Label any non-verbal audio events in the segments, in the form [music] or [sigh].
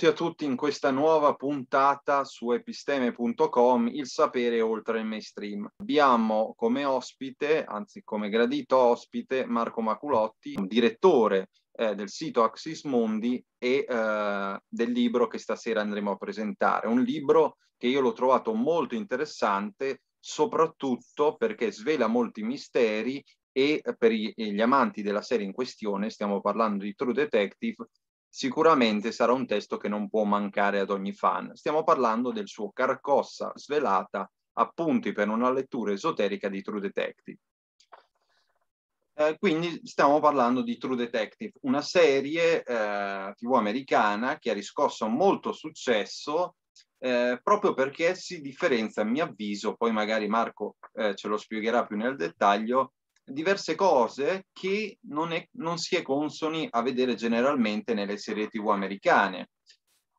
Benvenuti a tutti in questa nuova puntata su episteme.com, il sapere oltre il mainstream. Abbiamo come ospite, anzi come gradito ospite, Marco Maculotti, direttore eh, del sito Axis Mondi e eh, del libro che stasera andremo a presentare. Un libro che io l'ho trovato molto interessante, soprattutto perché svela molti misteri e eh, per gli amanti della serie in questione, stiamo parlando di True Detective, sicuramente sarà un testo che non può mancare ad ogni fan. Stiamo parlando del suo Carcossa svelata, appunti per una lettura esoterica di True Detective. Eh, quindi stiamo parlando di True Detective, una serie eh, TV americana che ha riscosso molto successo eh, proprio perché si differenzia, a mio avviso, poi magari Marco eh, ce lo spiegherà più nel dettaglio, diverse cose che non, è, non si è consoni a vedere generalmente nelle serie tv americane,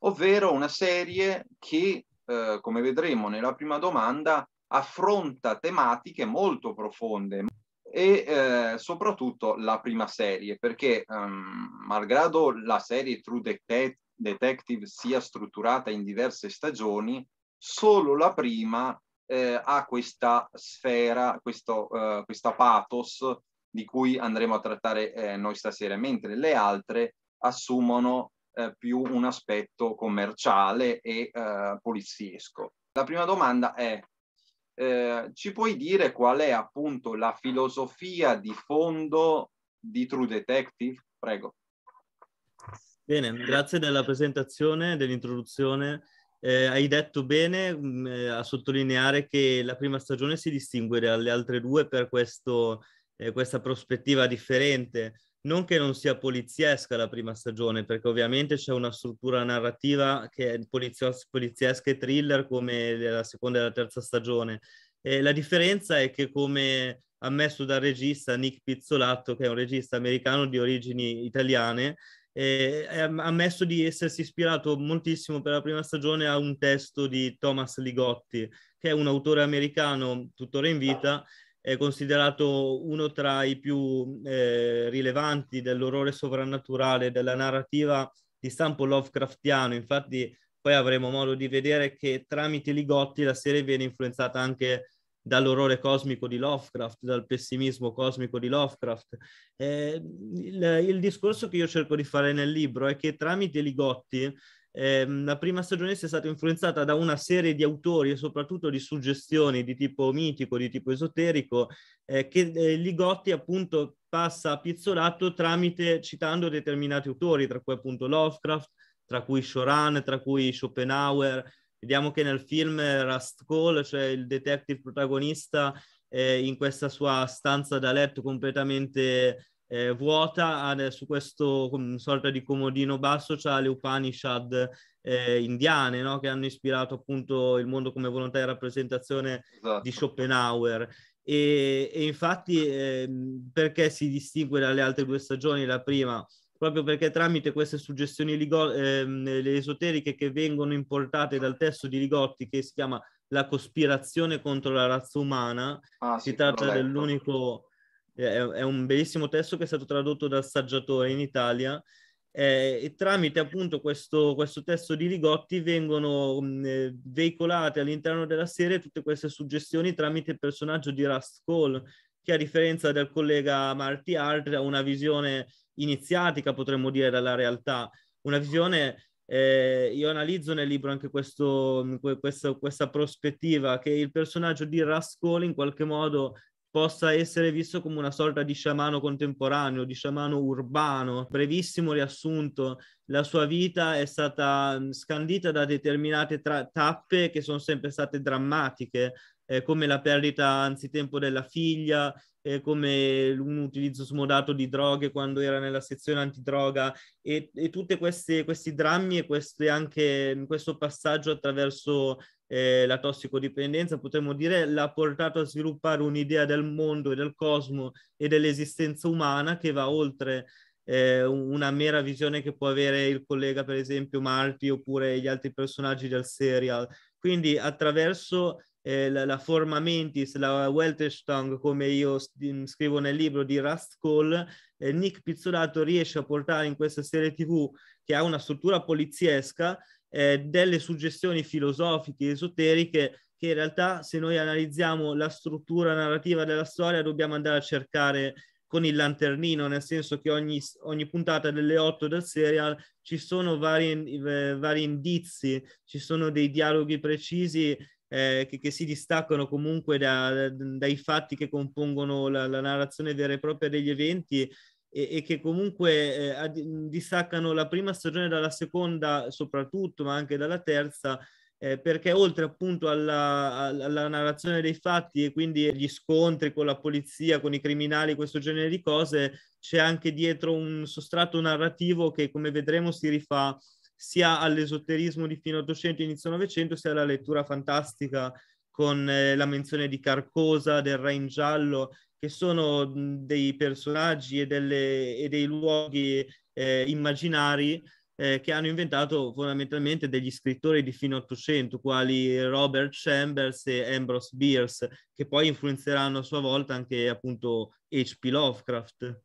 ovvero una serie che, eh, come vedremo nella prima domanda, affronta tematiche molto profonde e eh, soprattutto la prima serie, perché um, malgrado la serie True Detect- Detective sia strutturata in diverse stagioni, solo la prima eh, ha questa sfera, questo, eh, questa pathos di cui andremo a trattare eh, noi stasera, mentre le altre assumono eh, più un aspetto commerciale e eh, poliziesco. La prima domanda è, eh, ci puoi dire qual è appunto la filosofia di fondo di True Detective? Prego. Bene, grazie della presentazione, dell'introduzione eh, hai detto bene mh, mm, eh, a sottolineare che la prima stagione si distingue dalle altre due per questo, eh, questa prospettiva differente. Non che non sia poliziesca la prima stagione, perché ovviamente c'è una struttura narrativa che è polizios- poliziesca e thriller come la seconda e la terza stagione. Eh, la differenza è che come ammesso dal regista Nick Pizzolatto, che è un regista americano di origini italiane, e ha ammesso di essersi ispirato moltissimo per la prima stagione a un testo di Thomas Ligotti, che è un autore americano tuttora in vita, è considerato uno tra i più eh, rilevanti dell'orrore sovrannaturale, della narrativa di stampo Lovecraftiano. Infatti poi avremo modo di vedere che tramite Ligotti la serie viene influenzata anche dall'orrore cosmico di Lovecraft, dal pessimismo cosmico di Lovecraft. Eh, il, il, discorso che io cerco di fare nel libro è che tramite Ligotti eh, la prima stagione sia stata influenzata da una serie di autori e soprattutto di suggestioni di tipo mitico, di tipo esoterico, eh, che eh, Ligotti appunto passa a pizzolato tramite citando determinati autori, tra cui appunto Lovecraft, tra cui Choran, tra cui Schopenhauer, Vediamo che nel film Rust Call, cioè il detective protagonista, eh, in questa sua stanza da letto completamente eh, vuota, su questo sorta di comodino basso c'ha le Upanishad eh, indiane, no? che hanno ispirato appunto il mondo come volontà di rappresentazione esatto. di Schopenhauer. E, e infatti, ehm, perché si distingue dalle altre due stagioni? La prima, proprio perché tramite queste suggestioni ligo- ehm, esoteriche che vengono importate dal testo di Ligotti che si chiama La cospirazione contro la razza umana, ah, si sì, tratta dell'unico, eh, è un bellissimo testo che è stato tradotto dal saggiatore in Italia eh, e tramite appunto questo, questo, testo di Ligotti vengono mh, eh, veicolate all'interno della serie tutte queste suggestioni tramite il personaggio di Rust Cole che a differenza del collega Marti Art ha una visione iniziatica, potremmo dire, dalla realtà, una visione eh, io analizzo nel libro anche questo, questa, questa, prospettiva che il personaggio di Rascoli in qualche modo possa essere visto come una sorta di sciamano contemporaneo, di sciamano urbano. Brevissimo riassunto, la sua vita è stata scandita da determinate tra- tappe che sono sempre state drammatiche, eh, come la perdita anzitempo della figlia, eh, come un utilizzo smodato di droghe quando era nella sezione antidroga e, e tutti questi drammi e queste anche, questo passaggio attraverso eh, la tossicodipendenza, potremmo dire, l'ha portato a sviluppare un'idea del mondo e del cosmo e dell'esistenza umana che va oltre eh, una mera visione che può avere il collega, per esempio, Marty oppure gli altri personaggi del serial. Quindi attraverso eh, la, la, forma mentis, la Welterstang, come io scrivo nel libro di Rust Call, eh, Nick Pizzolato riesce a portare in questa serie TV che ha una struttura poliziesca eh, delle suggestioni filosofiche, esoteriche, che in realtà se noi analizziamo la struttura narrativa della storia dobbiamo andare a cercare con il lanternino, nel senso che ogni, ogni puntata delle otto del serial ci sono vari, eh, vari indizi, ci sono dei dialoghi precisi eh, che, che, si distaccano comunque da, da, dai fatti che compongono la, la, narrazione vera e propria degli eventi e, e che comunque eh, distaccano la prima stagione dalla seconda soprattutto, ma anche dalla terza, eh, perché oltre appunto alla, alla, narrazione dei fatti e quindi gli scontri con la polizia, con i criminali, questo genere di cose, c'è anche dietro un sostrato narrativo che come vedremo si rifà sia all'esoterismo di fine 800 inizio 900 sia alla lettura fantastica con eh, la menzione di Carcosa, del Re in Giallo, che sono dei personaggi e, delle, e dei luoghi eh, immaginari eh, che hanno inventato fondamentalmente degli scrittori di fine 800, quali Robert Chambers e Ambrose Bierce, che poi influenzeranno a sua volta anche appunto H.P. Lovecraft.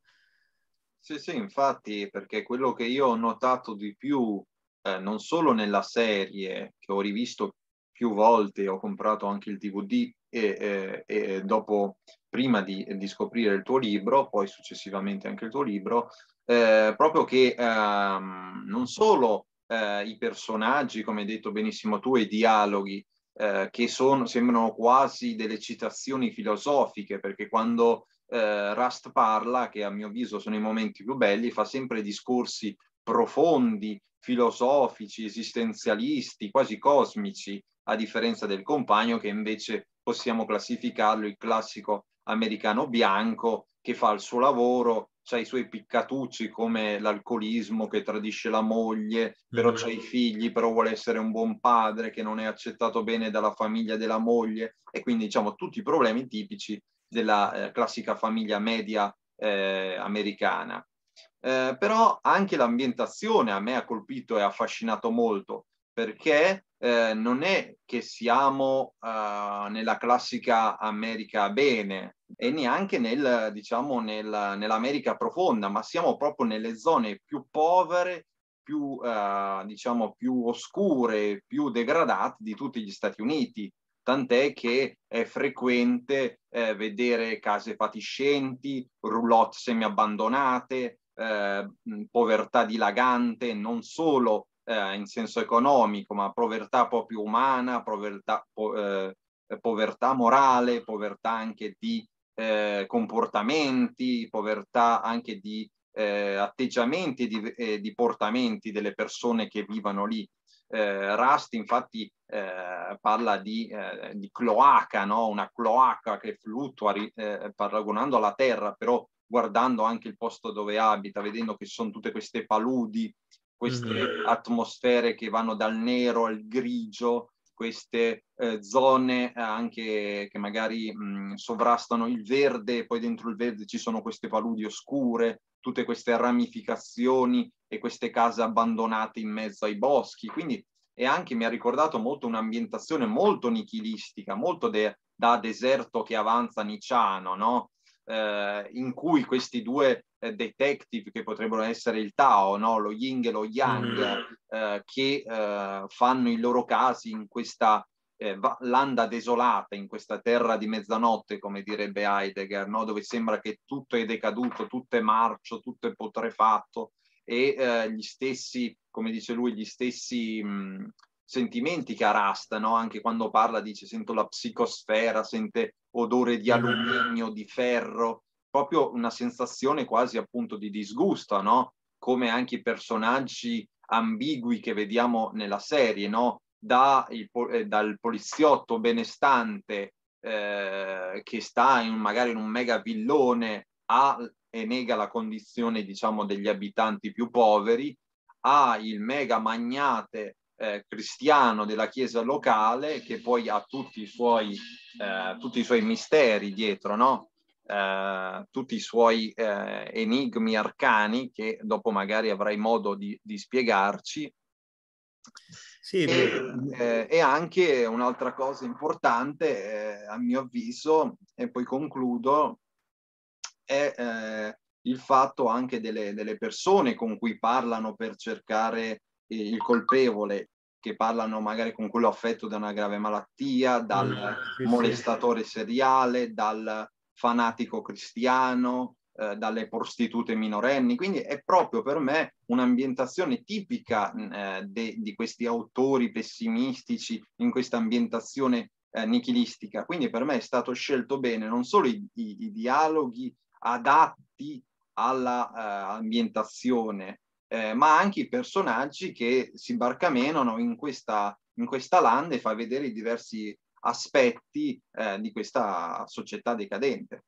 Sì, sì, infatti, perché quello che io ho notato di più eh, non solo nella serie che ho rivisto più volte, ho comprato anche il DVD e, e, e dopo, prima di, di, scoprire il tuo libro, poi successivamente anche il tuo libro, eh, proprio che ehm, non solo eh, i personaggi, come hai detto benissimo tu, e i dialoghi, eh, che sono, sembrano quasi delle citazioni filosofiche, perché quando eh, Rust parla, che a mio avviso sono i momenti più belli, fa sempre discorsi profondi, filosofici, esistenzialisti, quasi cosmici, a differenza del compagno che invece possiamo classificarlo il classico americano bianco che fa il suo lavoro, ha i suoi piccatucci come l'alcolismo che tradisce la moglie, però mm ha i figli, però vuole essere un buon padre che non è accettato bene dalla famiglia della moglie e quindi diciamo tutti i problemi tipici della eh, classica famiglia media eh, americana. Eh, però anche l'ambientazione a me ha colpito e affascinato molto perché eh, non è che siamo eh, nella classica America bene e neanche nel, diciamo, nel, nell'America profonda, ma siamo proprio nelle zone più povere, più, eh, diciamo, più oscure, più degradate di tutti gli Stati Uniti tant'è che è frequente eh, vedere case fatiscenti, roulotte semiabbandonate, eh, povertà dilagante non solo eh, in senso economico, ma povertà proprio umana, povertà, po- eh, povertà morale, povertà anche di eh, comportamenti, povertà anche di eh, atteggiamenti e di, eh, di portamenti delle persone che vivono lì. Eh, Rust infatti parla di, di cloaca, no? una cloaca che fluttua, paragonando alla terra, però guardando anche il posto dove abita, vedendo che ci sono tutte queste paludi, queste mm-hmm. atmosfere che vanno dal nero al grigio, queste eh, zone eh, anche che magari mh, mm, sovrastano il verde, poi dentro il verde ci sono queste paludi oscure, tutte queste ramificazioni e queste case abbandonate in mezzo ai boschi. Quindi è anche mi ha ricordato molto un'ambientazione molto nichilistica, molto de- da deserto che avanza niciano, no? eh, in cui questi due eh, detective che potrebbero essere il Tao, no? lo Ying e lo Yang, mm. eh, che eh, fanno i loro casi in questa eh, landa desolata, in questa terra di mezzanotte, come direbbe Heidegger, no? dove sembra che tutto è decaduto, tutto è marcio, tutto è potrefatto e eh, gli stessi, come dice lui, gli stessi... Mh, sentimenti che arasta, no? anche quando parla dice sento la psicosfera, sente odore di mm. alluminio, di ferro, proprio una sensazione quasi appunto di disgusto, no? Come anche i personaggi ambigui che vediamo nella serie, no? Da il, eh, dal poliziotto benestante eh, che sta in, magari in un mega villone a, e nega la condizione, diciamo, degli abitanti più poveri, ha il mega magnate eh, cristiano della chiesa locale che poi ha tutti i suoi, eh, tutti i suoi misteri dietro, no? Eh, tutti i suoi eh, enigmi arcani che dopo magari avrai modo di, di spiegarci. Sì, e, eh, e, anche un'altra cosa importante, eh, a mio avviso, e poi concludo, è il fatto anche delle, delle, persone con cui parlano per cercare eh, il colpevole che parlano magari con quello affetto da una grave malattia, dal mm, sì, molestatore sì. seriale, dal fanatico cristiano, eh, dalle prostitute minorenni. Quindi è proprio per me un'ambientazione tipica mm, eh, de, di questi autori pessimistici in questa ambientazione eh, nichilistica. Quindi per me è stato scelto bene non solo i, i, i dialoghi adatti all'ambientazione eh, eh, ma anche i personaggi che si barcamenano in questa, in questa landa e fa vedere i diversi aspetti eh, di questa società decadente.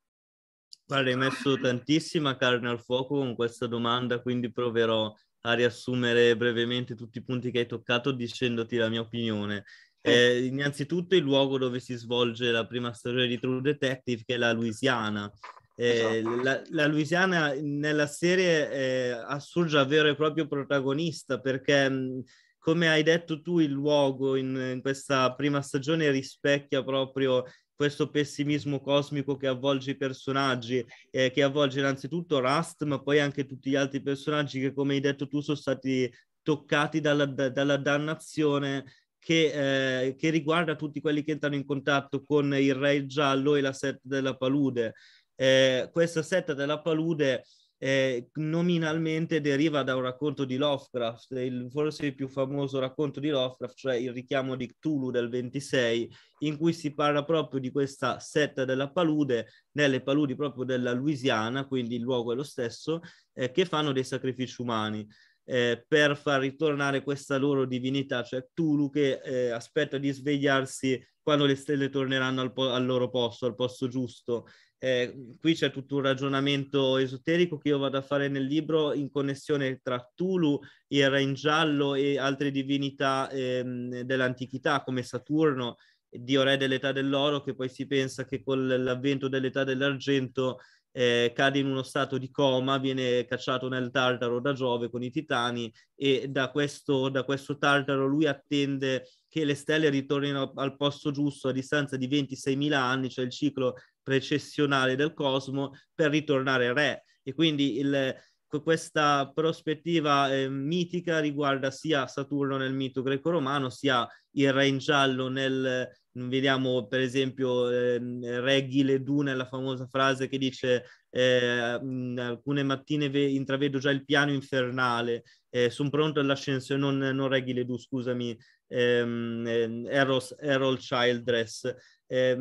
Guarda, hai messo tantissima carne al fuoco con questa domanda, quindi proverò a riassumere brevemente tutti i punti che hai toccato dicendoti la mia opinione. Eh, innanzitutto il luogo dove si svolge la prima stagione di True Detective, che è la Louisiana, Esatto. Eh, esatto. la, la, Louisiana nella serie eh, assurge a vero e proprio protagonista perché, mm, come hai detto tu, il luogo in, in, questa prima stagione rispecchia proprio questo pessimismo cosmico che avvolge i personaggi, eh, che avvolge innanzitutto Rust, ma poi anche tutti gli altri personaggi che, come hai detto tu, sono stati toccati dalla, dalla dannazione che, eh, che, riguarda tutti quelli che entrano in contatto con il re giallo e la sette della palude eh, questa setta della palude eh, nominalmente deriva da un racconto di Lovecraft, il, forse il più famoso racconto di Lovecraft, cioè il richiamo di Cthulhu del 26, in cui si parla proprio di questa setta della palude, nelle paludi proprio della Louisiana, quindi il luogo è lo stesso, eh, che fanno dei sacrifici umani. Eh, per far ritornare questa loro divinità, cioè Cthulhu che eh, aspetta di svegliarsi quando le stelle torneranno al, po- al loro posto, al posto giusto, eh, qui c'è tutto un ragionamento esoterico che io vado a fare nel libro in connessione tra Tulu, il Re in Giallo e altre divinità ehm, dell'antichità come Saturno, dio re dell'età dell'oro, che poi si pensa che con l'avvento dell'età dell'argento eh, cade in uno stato di coma, viene cacciato nel Tartaro da Giove con i titani e da questo, da questo Tartaro lui attende che le stelle ritornino al posto giusto a distanza di 26.000 anni, cioè il ciclo recessionale del cosmo per ritornare re. E quindi il, questa prospettiva eh, mitica riguarda sia Saturno nel mito greco-romano, sia il re in giallo nel, vediamo per esempio eh, Re Ghiledù nella famosa frase che dice eh, alcune mattine ve- intravedo già il piano infernale, eh, sono pronto all'ascensione, non, non Re Ghiledù, scusami, ehm, ehm Errol Childress, eh,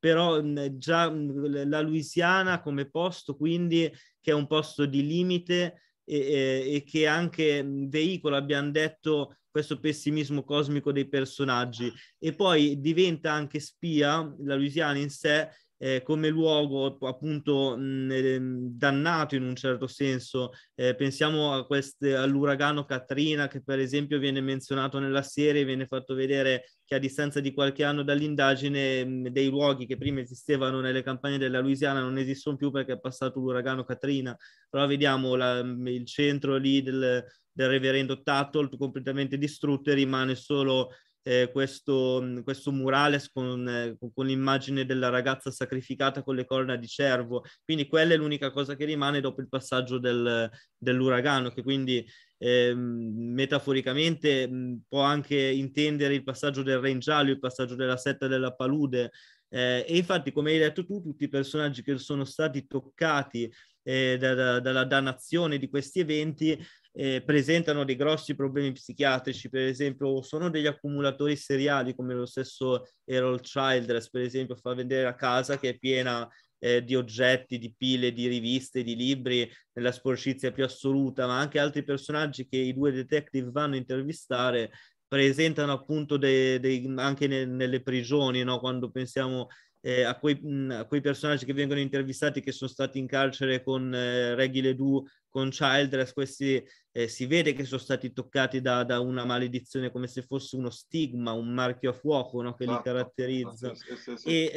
però mh, già mh, la Louisiana come posto, quindi che è un posto di limite e, e, e che anche veicola, abbiamo detto, questo pessimismo cosmico dei personaggi e poi diventa anche spia, la Louisiana in sé, eh, come luogo appunto mh, eh, dannato in un certo senso. Eh, pensiamo a queste, all'uragano Katrina che per esempio viene menzionato nella serie, viene fatto vedere che a distanza di qualche anno dall'indagine mh, dei luoghi che prima esistevano nelle campagne della Louisiana non esistono più perché è passato l'uragano Katrina. Però vediamo la, il centro lì del, del reverendo Tuttle completamente distrutto e rimane solo eh, questo, questo murales con, eh, con, l'immagine della ragazza sacrificata con le corna di cervo. Quindi quella è l'unica cosa che rimane dopo il passaggio del, dell'uragano, che quindi eh, metaforicamente mh, può anche intendere il passaggio del re in giallo, il passaggio della setta della palude. Eh, e infatti, come hai detto tu, tutti i personaggi che sono stati toccati eh, da, da, dalla dannazione di questi eventi eh, presentano dei grossi problemi psichiatrici, per esempio sono degli accumulatori seriali come lo stesso Errol Childress, per esempio fa vedere a casa che è piena eh, di oggetti, di pile, di riviste, di libri, nella sporcizia più assoluta, ma anche altri personaggi che i due detective vanno a intervistare presentano appunto dei, dei, anche ne, nelle prigioni, no? quando pensiamo eh, a, quei, mh, a, quei, personaggi che vengono intervistati che sono stati in carcere con eh, Reggie Ledoux con Childress, questi eh, si vede che sono stati toccati da, da, una maledizione, come se fosse uno stigma, un marchio a fuoco no? che li esatto. caratterizza. Ah, sì, sì, sì. E,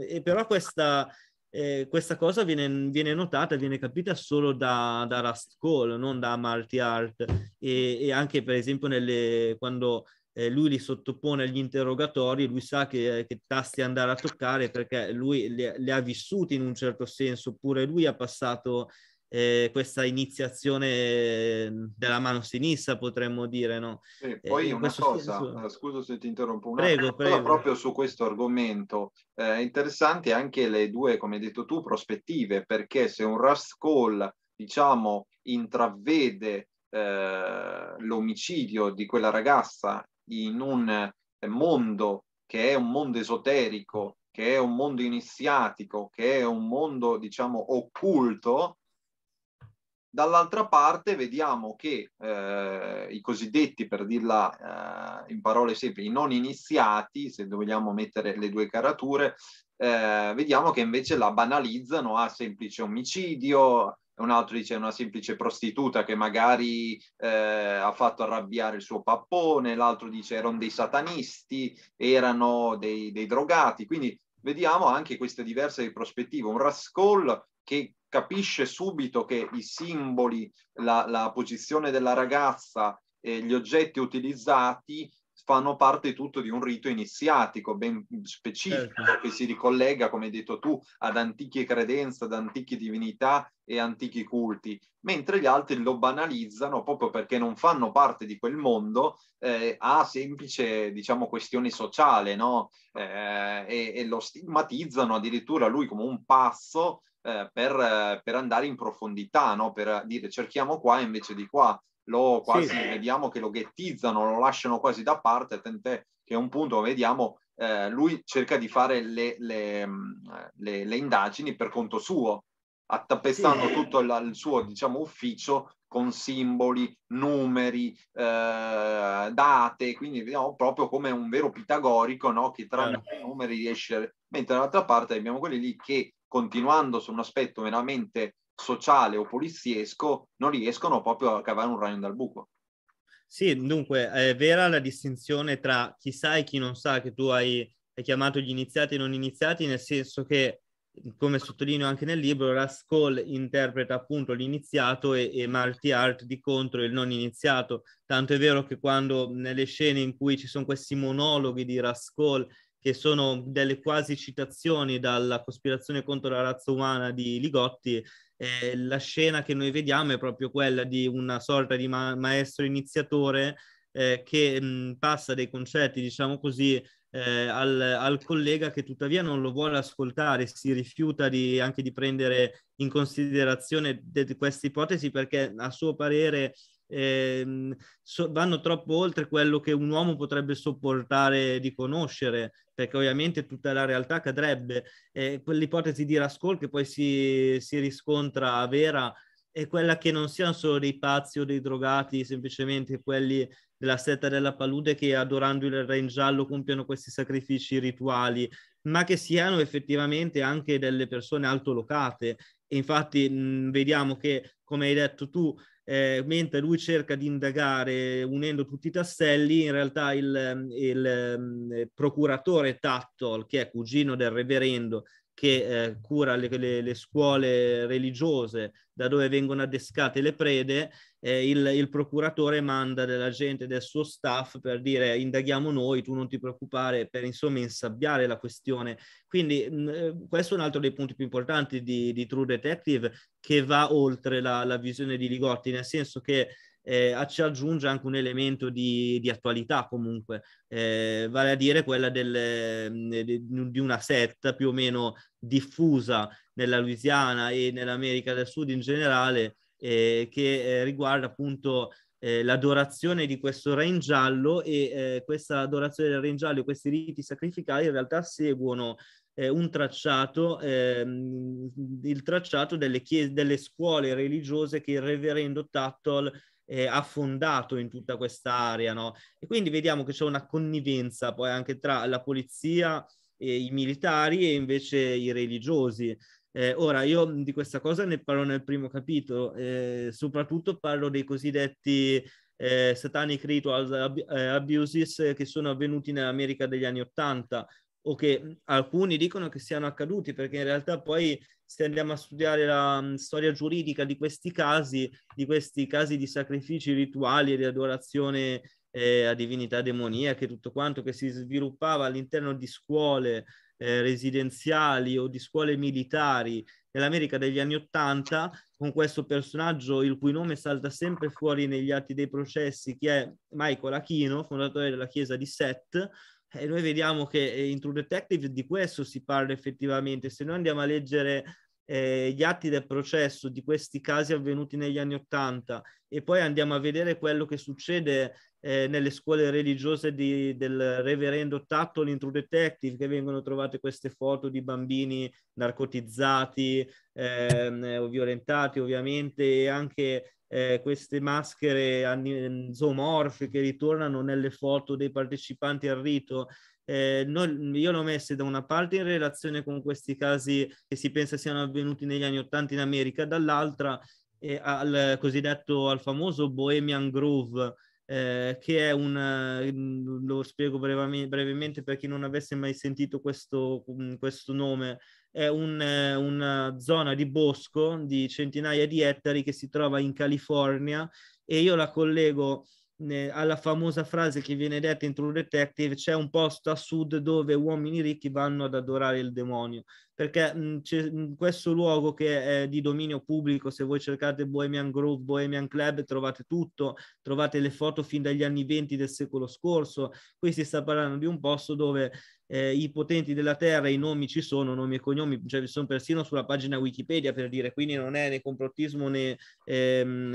eh, e, però questa, eh, questa cosa viene, viene, notata, viene capita solo da, da Rust Call, non da Marty Art. E, e anche per esempio nelle, quando eh, lui li sottopone agli interrogatori, lui sa che, eh, che tasti andare a toccare perché lui li ha vissuti in un certo senso, oppure lui ha passato eh, questa iniziazione ehm, della mano sinistra, potremmo dire. No? Sì, eh, poi eh, una cosa, senso... Eh, scusa se ti interrompo, un prego, prego. proprio su questo argomento, eh, interessante anche le due, come hai detto tu, prospettive, perché se un Rust Call, diciamo, intravede eh, l'omicidio di quella ragazza in un eh, mondo che è un mondo esoterico, che è un mondo iniziatico, che è un mondo, diciamo, occulto, Dall'altra parte vediamo che eh, i cosiddetti, per dirla eh, in parole semplici, non iniziati, se vogliamo mettere le due carature, eh, vediamo che invece la banalizzano a semplice omicidio, un altro dice una semplice prostituta che magari eh, ha fatto arrabbiare il suo pappone, l'altro dice erano dei satanisti, erano dei, dei drogati, quindi vediamo anche queste diverse prospettive, un rascol che capisce subito che i simboli, la, la posizione della ragazza e gli oggetti utilizzati fanno parte tutto di un rito iniziatico ben specifico certo. che si ricollega, come hai detto tu, ad antiche credenze, ad antiche divinità e antichi culti, mentre gli altri lo banalizzano proprio perché non fanno parte di quel mondo eh, a semplice, diciamo, questione sociale, no? Eh, e, e, lo stigmatizzano addirittura lui come un pazzo eh, per, eh, per, andare in profondità, no? per dire cerchiamo qua invece di qua, lo quasi sì. vediamo che lo ghettizzano, lo lasciano quasi da parte, tant'è che a un punto vediamo eh, lui cerca di fare le, le, mm, le, le, indagini per conto suo, attappestando sì. tutto il, il suo diciamo, ufficio con simboli, numeri, eh, date, quindi vediamo proprio come un vero pitagorico no? che tra i certo. numeri riesce, mentre dall'altra parte abbiamo quelli lì che continuando su un aspetto meramente sociale o poliziesco, non riescono proprio a cavare un ragno dal buco. Sì, dunque è vera la distinzione tra chi sa e chi non sa che tu hai, hai chiamato gli iniziati e non iniziati, nel senso che, come sottolineo anche nel libro, Rascol interpreta appunto l'iniziato e, e Marty Hart di contro il non iniziato. Tanto è vero che quando nelle scene in cui ci sono questi monologhi di Rascol che sono delle quasi citazioni dalla cospirazione contro la razza umana di Ligotti, eh, la scena che noi vediamo è proprio quella di una sorta di ma- maestro iniziatore eh, che mh, mm, passa dei concetti, diciamo così, eh, al, al, collega che tuttavia non lo vuole ascoltare, si rifiuta di, anche di prendere in considerazione de- questa ipotesi perché a suo parere eh, so, vanno troppo oltre quello che un uomo potrebbe sopportare di conoscere, perché ovviamente tutta la realtà cadrebbe. Eh, quell'ipotesi di Rascol che poi si, si riscontra a vera è quella che non siano solo dei pazzi o dei drogati, semplicemente quelli della setta della palude che adorando il re in giallo compiono questi sacrifici rituali, ma che siano effettivamente anche delle persone altolocate. E infatti mh, vediamo che, come hai detto tu, eh, mentre lui cerca di indagare unendo tutti i tasselli, in realtà il, il, il mm, procuratore Tattol, che è cugino del reverendo che eh, cura le, le, le, scuole religiose da dove vengono adescate le prede, eh, il, il, procuratore manda della gente del suo staff per dire indaghiamo noi, tu non ti preoccupare, per insomma insabbiare la questione. Quindi mh, eh, questo è un altro dei punti più importanti di, di True Detective che va oltre la, la visione di Ligotti, nel senso che eh, ci aggiunge anche un elemento di, di attualità comunque, eh, vale a dire quella del, eh, di una setta più o meno diffusa nella Louisiana e nell'America del Sud in generale eh, che eh, riguarda appunto eh, l'adorazione di questo re in giallo e questa adorazione del re in giallo e questi riti sacrificali in realtà seguono un tracciato, ehm, il tracciato delle, chies- delle scuole religiose che il reverendo Tuttle eh, affondato in tutta quest'area, no? E quindi vediamo che c'è una connivenza poi anche tra la polizia e i militari e invece i religiosi. Eh, ora, io di questa cosa ne parlo nel primo capitolo, eh, soprattutto parlo dei cosiddetti eh, satanic rituals ab- eh, abuses che sono avvenuti nell'America degli anni Ottanta, o che alcuni dicono che siano accaduti, perché in realtà poi se andiamo a studiare la mm, storia giuridica di questi casi, di questi casi di sacrifici rituali e di adorazione eh, a divinità demoniache, tutto quanto che si sviluppava all'interno di scuole eh, residenziali o di scuole militari nell'America degli anni Ottanta, con questo personaggio il cui nome salta sempre fuori negli atti dei processi, che è Michael Achino, fondatore della chiesa di Seth, e eh, noi vediamo che eh, in True Detective di questo si parla effettivamente. Se noi andiamo a leggere eh, gli atti del processo di questi casi avvenuti negli anni Ottanta e poi andiamo a vedere quello che succede eh, nelle scuole religiose di, del reverendo Tattoli in True Detective, che vengono trovate queste foto di bambini narcotizzati eh, o violentati ovviamente e anche eh, queste maschere zoomorfiche ritornano nelle foto dei partecipanti al rito. Eh, noi, io l'ho messa da una parte in relazione con questi casi che si pensa siano avvenuti negli anni Ottanta in America, dall'altra eh, al cosiddetto, al famoso Bohemian Groove, eh, che è un, mm, lo spiego brevemente, brevemente per chi non avesse mai sentito questo, mm, questo nome, è un, eh, una zona di bosco di centinaia di ettari che si trova in California e io la collego alla famosa frase che viene detta in True Detective, c'è un posto a sud dove uomini ricchi vanno ad adorare il demonio perché mh, c'è mh, questo luogo che è di dominio pubblico, se voi cercate Bohemian Grove, Bohemian Club, trovate tutto, trovate le foto fin dagli anni 20 del secolo scorso, qui si sta parlando di un posto dove eh, i potenti della terra, i nomi ci sono, nomi e cognomi, cioè vi sono persino sulla pagina Wikipedia per dire, quindi non è né complottismo né ehm,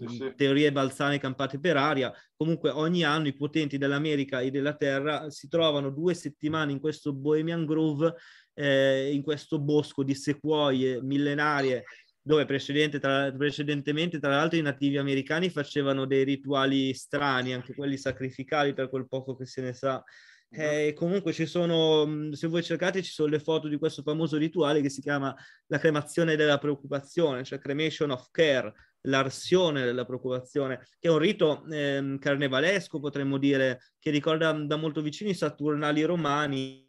sì, sì. Ehm, teorie balzane campate per aria, comunque ogni anno i potenti dell'America e della terra si trovano due settimane in questo Bohemian Grove eh, in questo bosco di sequoie millenarie dove precedente, tra, precedentemente tra l'altro i nativi americani facevano dei rituali strani, anche quelli sacrificali per quel poco che se ne sa. Mhm. Eh, comunque ci sono, mm, se voi cercate, ci sono le foto di questo famoso rituale che si chiama la cremazione della preoccupazione, cioè cremation of care, l'arsione della preoccupazione, che è un rito eh, carnevalesco, potremmo dire, che ricorda mm, da molto vicino i Saturnali romani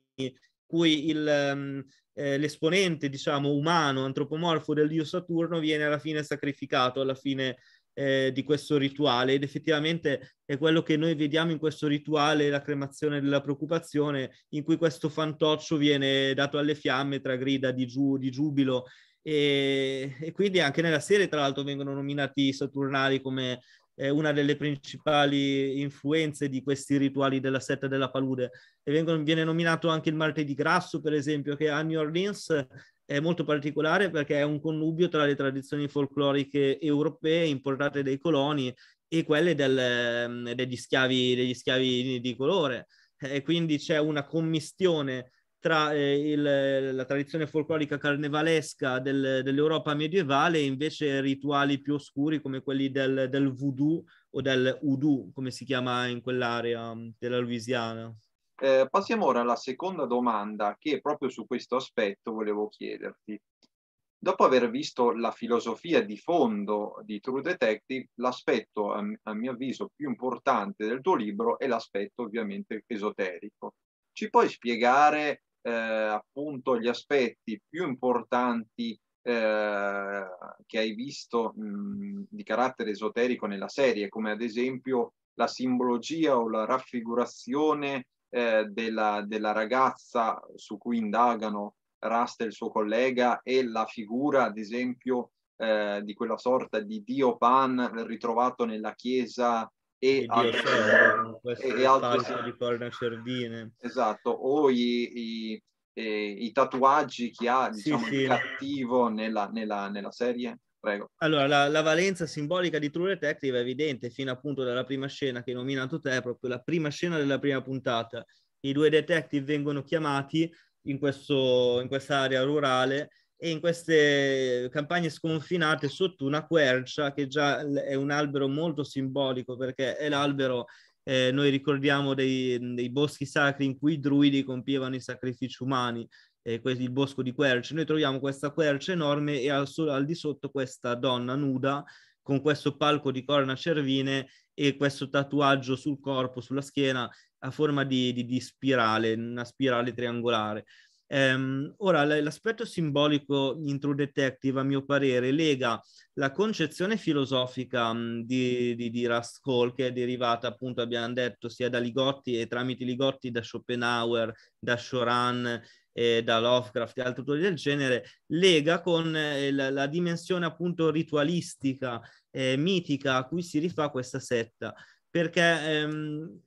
cui il, um, eh, l'esponente, diciamo, umano, antropomorfo del dio Saturno viene alla fine sacrificato, alla fine eh, di questo rituale ed effettivamente è quello che noi vediamo in questo rituale, la cremazione della preoccupazione, in cui questo fantoccio viene dato alle fiamme tra grida di, giu- di giubilo e, e, quindi anche nella serie tra l'altro vengono nominati Saturnali come è una delle principali influenze di questi rituali della setta della palude. E vengono, viene nominato anche il martedì grasso, per esempio, che a New Orleans è molto particolare perché è un connubio tra le tradizioni folcloriche europee importate dai coloni e quelle del, ehm, degli, schiavi, degli, schiavi, di colore. E quindi c'è una commistione tra eh, il, la tradizione folclorica carnevalesca del, dell'Europa medievale e invece rituali più oscuri come quelli del, del voodoo o del udù, come si chiama in quell'area mm, della Louisiana. Eh, passiamo ora alla seconda domanda che proprio su questo aspetto volevo chiederti. Dopo aver visto la filosofia di fondo di True Detective, l'aspetto a mio avviso più importante del tuo libro è l'aspetto ovviamente esoterico. Ci puoi spiegare eh, appunto gli aspetti più importanti eh, che hai visto mh, di carattere esoterico nella serie, come ad esempio la simbologia o la raffigurazione eh, della, della, ragazza su cui indagano Rasta e il suo collega e la figura, ad esempio, eh, di quella sorta di dio Pan ritrovato nella chiesa e altre, [laughs] e, e altre... di corna sardine. Esatto, o i, i, i, i tatuaggi che ha diciamo, sì, sì. cattivo nella, nella, nella serie. Prego. Allora, la, la, valenza simbolica di True Detective è evidente fino appunto dalla prima scena che hai nominato te, proprio la prima scena della prima puntata. I due detective vengono chiamati in, questo, in quest'area rurale e in queste campagne sconfinate sotto una quercia che già è un albero molto simbolico perché è l'albero eh, noi ricordiamo dei, dei, boschi sacri in cui i druidi compievano i sacrifici umani, eh, il bosco di querce. Noi troviamo questa quercia enorme e al, al, di sotto questa donna nuda con questo palco di corna cervine e questo tatuaggio sul corpo, sulla schiena, a forma di, di, di spirale, una spirale triangolare. Ehm, ora, l'aspetto simbolico in True Detective, a mio parere, lega la concezione filosofica mh, di, di, di Rust Hall, che è derivata, appunto, abbiamo detto, sia da Ligotti e tramite Ligotti da Schopenhauer, da Choran, eh, da Lovecraft e altri autori del genere, lega con eh, la, la, dimensione appunto ritualistica, eh, mitica a cui si rifà questa setta perché ehm,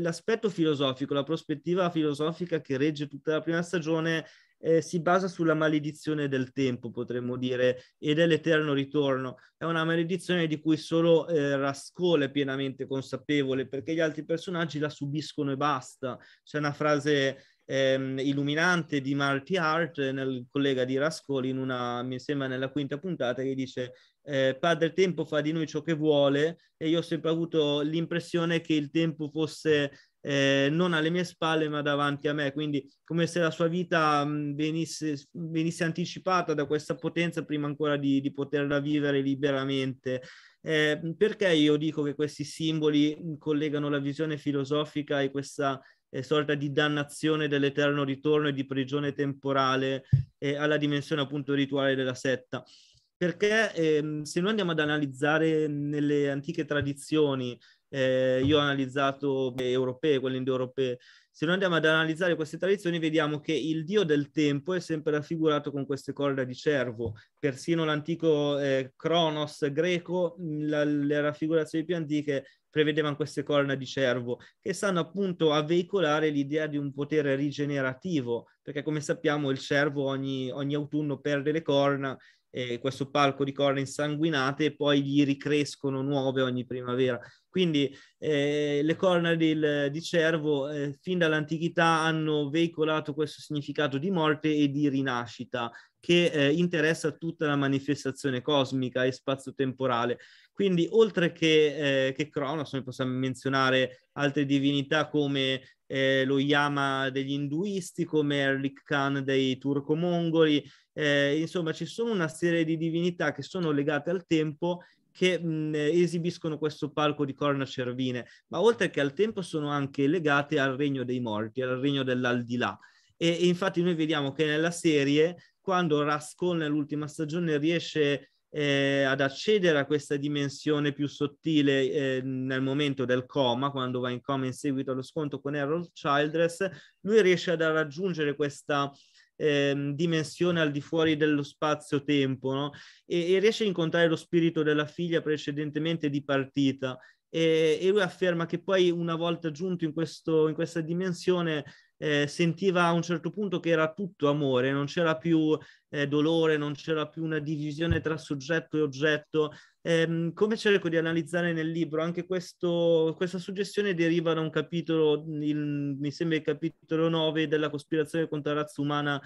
l'aspetto filosofico, la prospettiva filosofica che regge tutta la prima stagione eh, si basa sulla maledizione del tempo, potremmo dire, e dell'eterno ritorno. È una maledizione di cui solo eh, Rascole è pienamente consapevole, perché gli altri personaggi la subiscono e basta. C'è una frase ehm, illuminante di Marty Hart eh, nel collega di Rascoli in una, mi sembra nella quinta puntata che dice eh, Padre Tempo fa di noi ciò che vuole e io ho sempre avuto l'impressione che il tempo fosse eh, non alle mie spalle ma davanti a me, quindi come se la sua vita venisse, venisse, anticipata da questa potenza prima ancora di, di poterla vivere liberamente. Eh, perché io dico che questi simboli collegano la visione filosofica e questa sorta di dannazione dell'eterno ritorno e di prigione temporale eh, alla dimensione appunto rituale della setta. Perché ehm, se noi andiamo ad analizzare nelle antiche tradizioni, eh, io ho analizzato eh, europee, quelle indoeuropee, se noi andiamo ad analizzare queste tradizioni vediamo che il dio del tempo è sempre raffigurato con queste corda di cervo, persino l'antico eh, Cronos greco, mm, la, le raffigurazioni più antiche prevedevano queste corna di cervo, che stanno appunto a veicolare l'idea di un potere rigenerativo, perché come sappiamo il cervo ogni, ogni autunno perde le corna eh, questo palco di corna insanguinate e poi gli ricrescono nuove ogni primavera. Quindi eh, le corna del, di cervo eh, fin dall'antichità hanno veicolato questo significato di morte e di rinascita che eh, interessa tutta la manifestazione cosmica e spazio-temporale. Quindi oltre che, eh, che Cronos, noi possiamo menzionare altre divinità come eh, lo Yama degli induisti, come Erlik Khan dei turco-mongoli, eh, insomma ci sono una serie di divinità che sono legate al tempo che mh, esibiscono questo palco di corna cervine, ma oltre che al tempo sono anche legate al regno dei morti, al regno dell'aldilà. E, e infatti noi vediamo che nella serie, quando Rascol nell'ultima stagione riesce a eh, ad accedere a questa dimensione più sottile eh, nel momento del coma, quando va in coma in seguito allo scontro con Errol Childress, lui riesce ad raggiungere questa eh, dimensione al di fuori dello spazio-tempo no? e, e, riesce a incontrare lo spirito della figlia precedentemente di partita. E, e lui afferma che poi una volta giunto in, questo, in questa dimensione eh, sentiva a un certo punto che era tutto amore, non c'era più eh, dolore, non c'era più una divisione tra soggetto e oggetto. Eh, come cerco di analizzare nel libro, anche questo, questa suggestione deriva da un capitolo, il, mi sembra il capitolo 9 della cospirazione contro la razza umana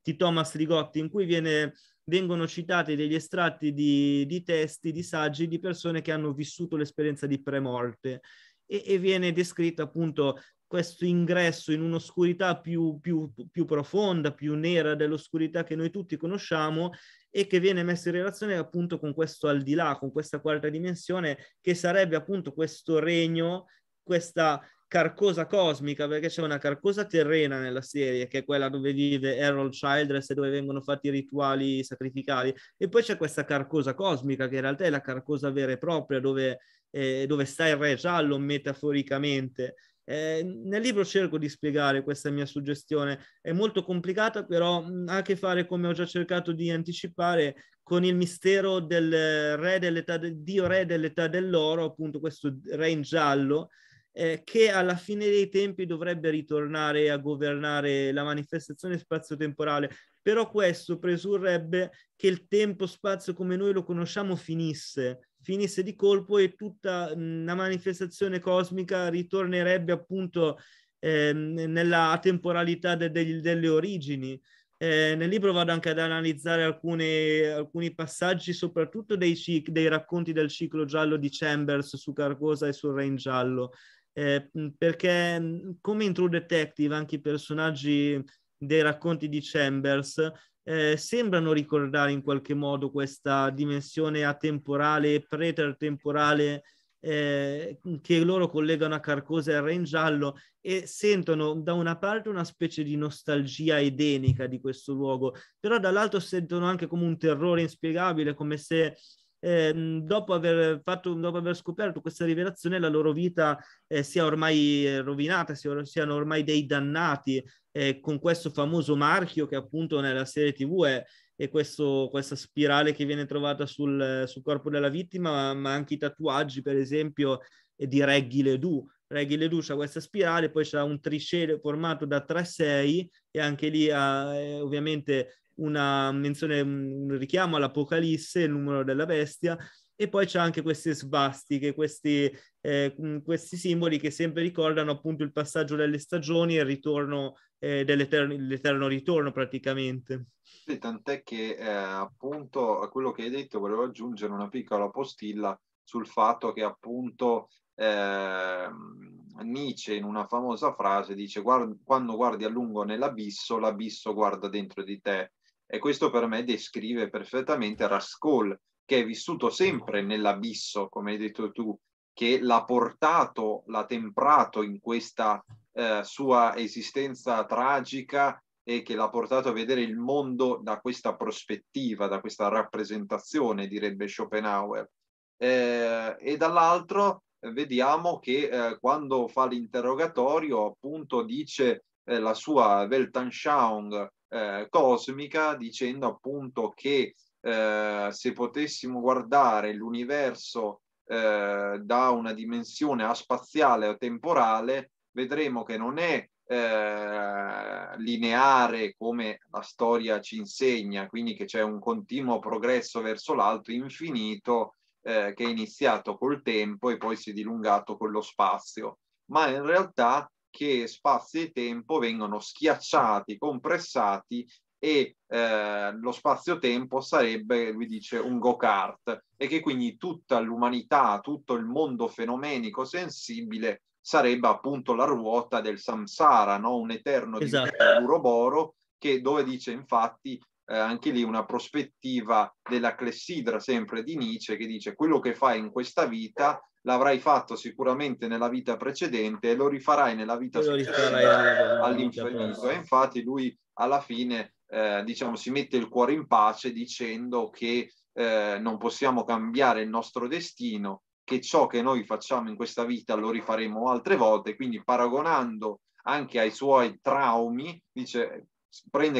di Thomas Rigotti, in cui viene vengono citati degli estratti di, di, testi, di saggi di persone che hanno vissuto l'esperienza di premorte e, viene descritta appunto questo ingresso in un'oscurità più, più, più profonda, più nera dell'oscurità che noi tutti conosciamo e che viene messo in relazione appunto con questo al di là, con questa quarta dimensione che sarebbe appunto questo regno, questa carcosa cosmica, perché c'è una carcosa terrena nella serie, che è quella dove vive Errol Childress e dove vengono fatti i rituali sacrificali, e poi c'è questa carcosa cosmica, che in realtà è la carcosa vera e propria, dove, eh, dove sta il Re Giallo metaforicamente, eh, nel libro cerco di spiegare questa mia suggestione, è molto complicata, però ha a che fare, come ho già cercato di anticipare, con il mistero del re dell'età de- Dio re dell'età dell'oro, appunto questo re in giallo, eh, che alla fine dei tempi dovrebbe ritornare a governare la manifestazione spazio-temporale. Però questo presurrebbe che il tempo-spazio come noi lo conosciamo finisse, finisse di colpo e tutta la manifestazione cosmica ritornerebbe appunto eh, nella temporalità de, de, delle origini. Eh, nel libro vado anche ad analizzare alcune, alcuni passaggi, soprattutto dei, cic- dei, racconti del ciclo giallo di Chambers su Cargosa e sul Rain Giallo, eh, perché come in True Detective anche i personaggi dei racconti di Chambers eh, sembrano ricordare in qualche modo questa dimensione atemporale e pretertemporale eh, che loro collegano a Carcosa e al Re in Giallo e sentono da una parte una specie di nostalgia edenica di questo luogo, però dall'altro sentono anche come un terrore inspiegabile, come se ehm, dopo, aver fatto, dopo aver scoperto questa rivelazione, la loro vita eh, sia ormai eh, rovinata, sia, siano ormai dei dannati eh, con questo famoso marchio che appunto nella serie TV è, è questo, questa spirale che viene trovata sul, sul corpo della vittima, ma, anche i tatuaggi, per esempio, eh, di Reggie Ledoux, Reggie Ledoux ha questa spirale, poi c'è un tricele formato da 3-6 e anche lì ha, ah, eh, ovviamente una menzione, un richiamo all'Apocalisse, il numero della bestia, e poi c'è anche queste svastiche, questi, eh, mm, questi, simboli che sempre ricordano appunto il passaggio delle stagioni e il ritorno eh, dell'eterno ritorno praticamente. Sì, tant'è che eh, appunto a quello che hai detto volevo aggiungere una piccola postilla sul fatto che appunto ehm, Nietzsche in una famosa frase dice quando guardi a lungo nell'abisso, l'abisso guarda dentro di te e questo per me descrive perfettamente Rascol, che è vissuto sempre nell'abisso, come hai detto tu, che l'ha portato, l'ha temprato in questa eh, sua esistenza tragica e che l'ha portato a vedere il mondo da questa prospettiva, da questa rappresentazione, direbbe Schopenhauer. Eh, e dall'altro vediamo che eh, quando fa l'interrogatorio appunto dice eh, la sua Weltanschauung, eh, cosmica dicendo appunto che eh, se potessimo guardare l'universo eh, da una dimensione a spaziale o temporale, vedremo che non è eh, lineare come la storia ci insegna, quindi che c'è un continuo progresso verso l'alto infinito eh, che è iniziato col tempo e poi si è dilungato con lo spazio, ma in realtà che spazio e tempo vengono schiacciati, compressati e eh, lo spazio-tempo sarebbe, lui dice, un go-kart e che quindi tutta l'umanità, tutto il mondo fenomenico sensibile sarebbe appunto la ruota del samsara, no? un eterno esatto. di Uroboro che dove dice infatti eh, anche lì una prospettiva della clessidra sempre di Nietzsche che dice quello che fai in questa vita l'avrai fatto sicuramente nella vita precedente e lo rifarai nella vita successiva all'infinito. E infatti lui alla fine eh, diciamo, si mette il cuore in pace dicendo che eh, non possiamo cambiare il nostro destino, che ciò che noi facciamo in questa vita lo rifaremo altre volte, quindi paragonando anche ai suoi traumi, dice prende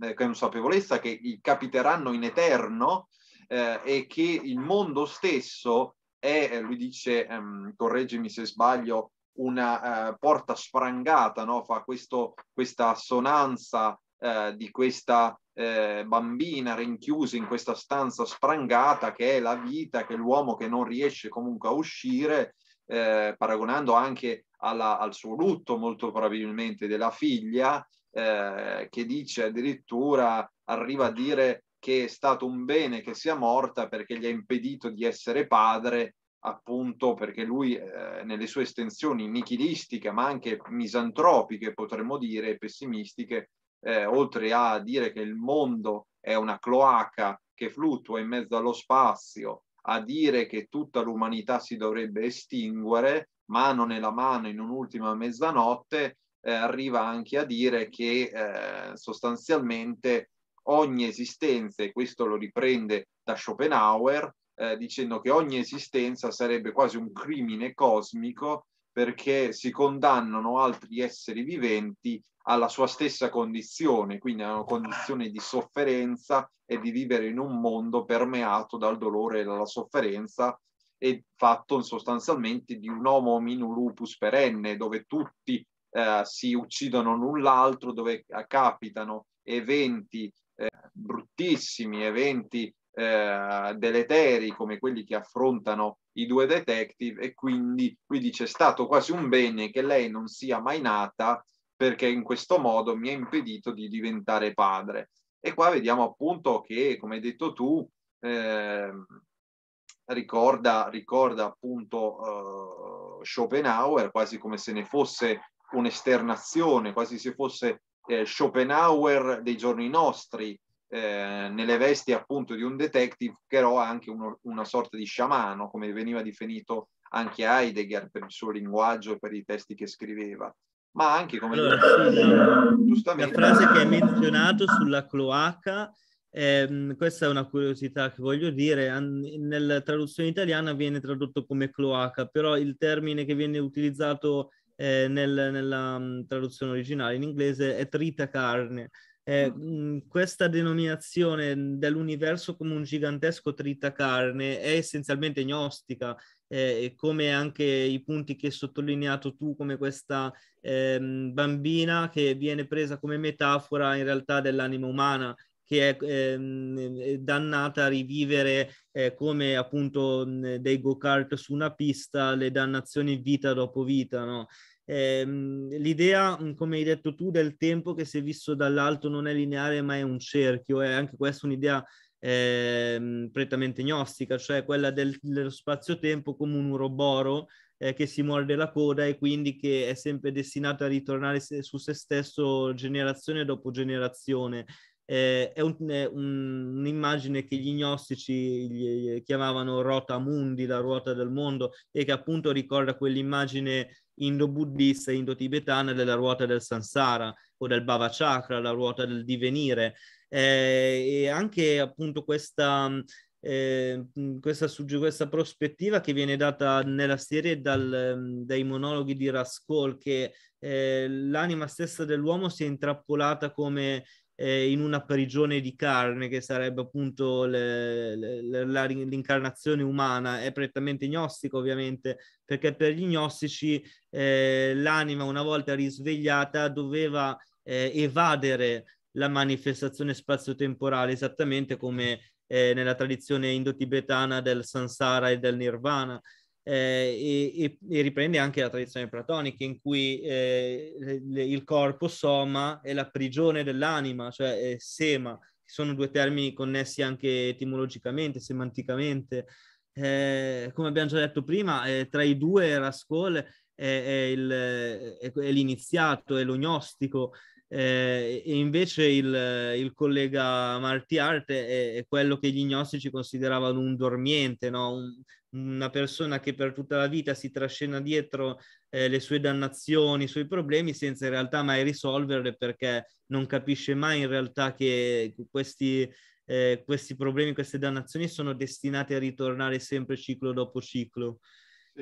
eh, consapevolezza che gli capiteranno in eterno eh, e che il mondo stesso è, eh, lui dice, ehm, correggimi se sbaglio, una eh, porta sprangata, no? fa questo, questa assonanza eh, di questa eh, bambina rinchiusa in questa stanza sprangata che è la vita, che è l'uomo che non riesce comunque a uscire, eh, paragonando anche alla, al suo lutto molto probabilmente della figlia eh, che dice addirittura, arriva a dire che è stato un bene che sia morta perché gli ha impedito di essere padre, appunto perché lui eh, nelle sue estensioni nichilistiche, ma anche misantropiche, potremmo dire, pessimistiche, eh, oltre a dire che il mondo è una cloaca che fluttua in mezzo allo spazio, a dire che tutta l'umanità si dovrebbe estinguere, mano nella mano in un'ultima mezzanotte, eh, arriva anche a dire che eh, sostanzialmente ogni esistenza, e questo lo riprende da Schopenhauer, eh, dicendo che ogni esistenza sarebbe quasi un crimine cosmico perché si condannano altri esseri viventi alla sua stessa condizione, quindi a una condizione di sofferenza e di vivere in un mondo permeato dal dolore e dalla sofferenza e fatto sostanzialmente di un homo minu lupus perenne, dove tutti eh, si uccidono l'un l'altro, dove eh, capitano eventi eh, bruttissimi, eventi eh, deleteri come quelli che affrontano i due detective e quindi lui dice è stato quasi un bene che lei non sia mai nata perché in questo modo mi ha impedito di diventare padre. E qua vediamo appunto che, come hai detto tu, eh, ricorda, ricorda appunto eh, Schopenhauer quasi come se ne fosse un'esternazione, quasi se fosse eh, Schopenhauer dei giorni nostri, eh, nelle vesti appunto di un detective però anche uno, una sorta di sciamano, come veniva definito anche Heidegger per il suo linguaggio e per i testi che scriveva, ma anche come allora, eh, giustamente... La frase che hai menzionato sulla cloaca, ehm, questa è una curiosità che voglio dire, nella traduzione italiana viene tradotto come cloaca, però il termine che viene utilizzato eh, nel, nella mm, traduzione originale in inglese è trita carne. Eh, questa denominazione dell'universo come un gigantesco tritacarne è essenzialmente gnostica, eh, come anche i punti che hai sottolineato tu, come questa eh, bambina che viene presa come metafora in realtà dell'anima umana che è eh, dannata a rivivere eh, come appunto dei go-kart su una pista le dannazioni vita dopo vita, no? Ehm, l'idea, come hai detto tu, del tempo che se visto dall'alto non è lineare ma è un cerchio, è anche questa un'idea eh, prettamente gnostica, cioè quella del, dello spazio-tempo come un uroboro eh, che si morde la coda e quindi che è sempre destinato a ritornare se, su se stesso generazione dopo generazione eh, è, un, è eh, un'immagine che gli gnostici gli chiamavano rota mundi, la ruota del mondo, e che appunto ricorda quell'immagine indo-buddista, indo-tibetana della ruota del sansara o del bhava chakra, la ruota del divenire. Eh, e anche appunto questa, eh, questa, questa, prospettiva che viene data nella serie dal, ehm, dai monologhi di Raskol, che eh, l'anima stessa dell'uomo si è intrappolata come eh, in una prigione di carne, che sarebbe appunto le, le, la, l'incarnazione umana, è prettamente gnostico ovviamente, perché per gli gnostici eh, l'anima una volta risvegliata doveva eh, evadere la manifestazione spazio-temporale, esattamente come eh, nella tradizione indo-tibetana del samsara e del nirvana eh, e, e, riprende anche la tradizione platonica in cui eh, le, il corpo soma è la prigione dell'anima, cioè eh, sema, sono due termini connessi anche etimologicamente, semanticamente. Eh, come abbiamo già detto prima, eh, tra i due Rascol è, è, il, è, l'iniziato, è l'ognostico, eh, e invece il, il, collega Marti Arte è, è, quello che gli gnostici consideravano un dormiente, no? un, una persona che per tutta la vita si trascena dietro eh, le sue dannazioni, i suoi problemi senza in realtà mai risolverle perché non capisce mai in realtà che questi, eh, questi problemi, queste dannazioni sono destinate a ritornare sempre ciclo dopo ciclo.